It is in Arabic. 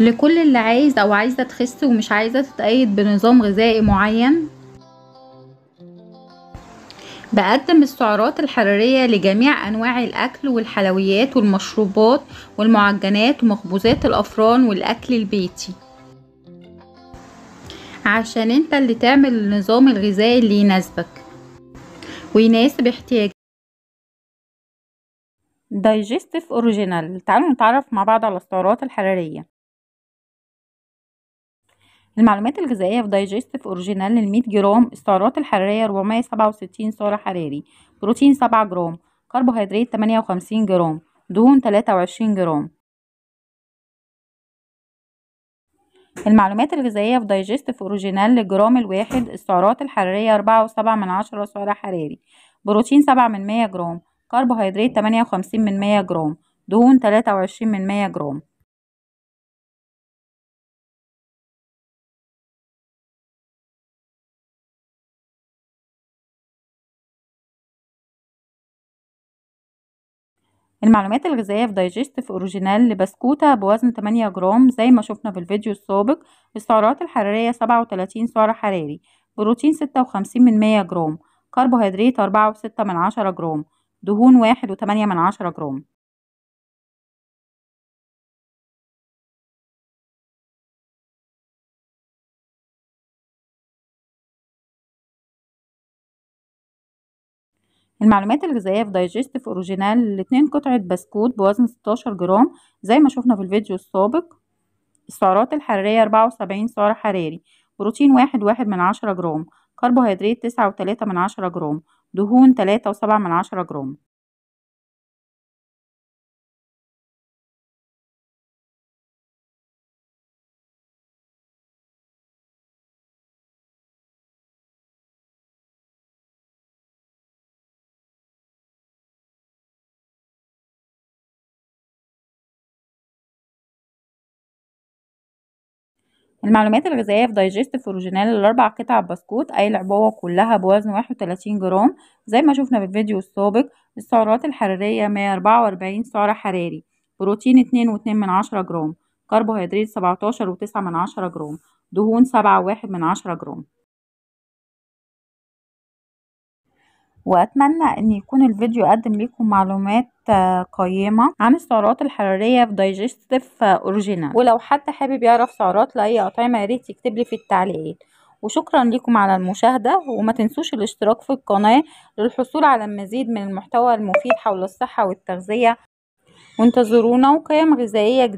لكل اللي عايز او عايزه تخس ومش عايزه تتقيد بنظام غذائي معين بقدم السعرات الحرارية لجميع أنواع الأكل والحلويات والمشروبات والمعجنات ومخبوزات الأفران والأكل البيتي عشان انت اللي تعمل النظام الغذائي اللي يناسبك ويناسب احتياجك دايجستيف اوريجينال تعالوا نتعرف مع بعض على السعرات الحرارية المعلومات الغذائية في دايجستيف اوريجينال 100 جرام السعرات الحرارية 467 سعر حراري بروتين 7 جرام كربوهيدرات 58 جرام دهون 23 جرام المعلومات الغذائية في دايجستيف اوريجينال للجرام الواحد السعرات الحرارية 4.7 من سعر حراري بروتين سبعة من 100 جرام كربوهيدرات تمانية وخمسين من 100 جرام دهون تلاتة وعشرين من 100 جرام المعلومات الغذائية في دايجست أوريجينال لبسكوتة بوزن 8 جرام زي ما شفنا في الفيديو السابق السعرات الحرارية 37 سعر حراري بروتين 56 من 100 جرام كربوهيدرات 4.6 من 10 جرام دهون 1.8 من 10 جرام المعلومات الغذائية في دايجستيف أوريجينال اتنين قطعة بسكوت بوزن ستاشر جرام زي ما شوفنا في الفيديو السابق السعرات الحرارية أربعة وسبعين سعر حراري بروتين واحد واحد من عشرة جرام كربوهيدرات تسعة وتلاتة من عشرة جرام دهون تلاتة وسبعة من عشرة جرام المعلومات الغذائية في دايجست فروجينال الأربع قطع بسكوت أي العبوة كلها بوزن واحد وتلاتين جرام زي ما شفنا في الفيديو السابق السعرات الحرارية مية أربعة وأربعين سعر حراري بروتين اتنين واتنين من عشرة جرام كربوهيدرات سبعتاشر وتسعة من عشرة جرام دهون سبعة واحد من عشرة جرام وأتمنى إن يكون الفيديو قدم ليكم معلومات آه، قيمة عن السعرات الحرارية في دايجستيف آه، اوريجينال ولو حد حابب يعرف سعرات لأي أطعمة يا ريت يكتب لي في التعليقات وشكرا لكم على المشاهدة وما تنسوش الاشتراك في القناة للحصول على المزيد من المحتوى المفيد حول الصحة والتغذية وانتظرونا وقيم غذائية جديدة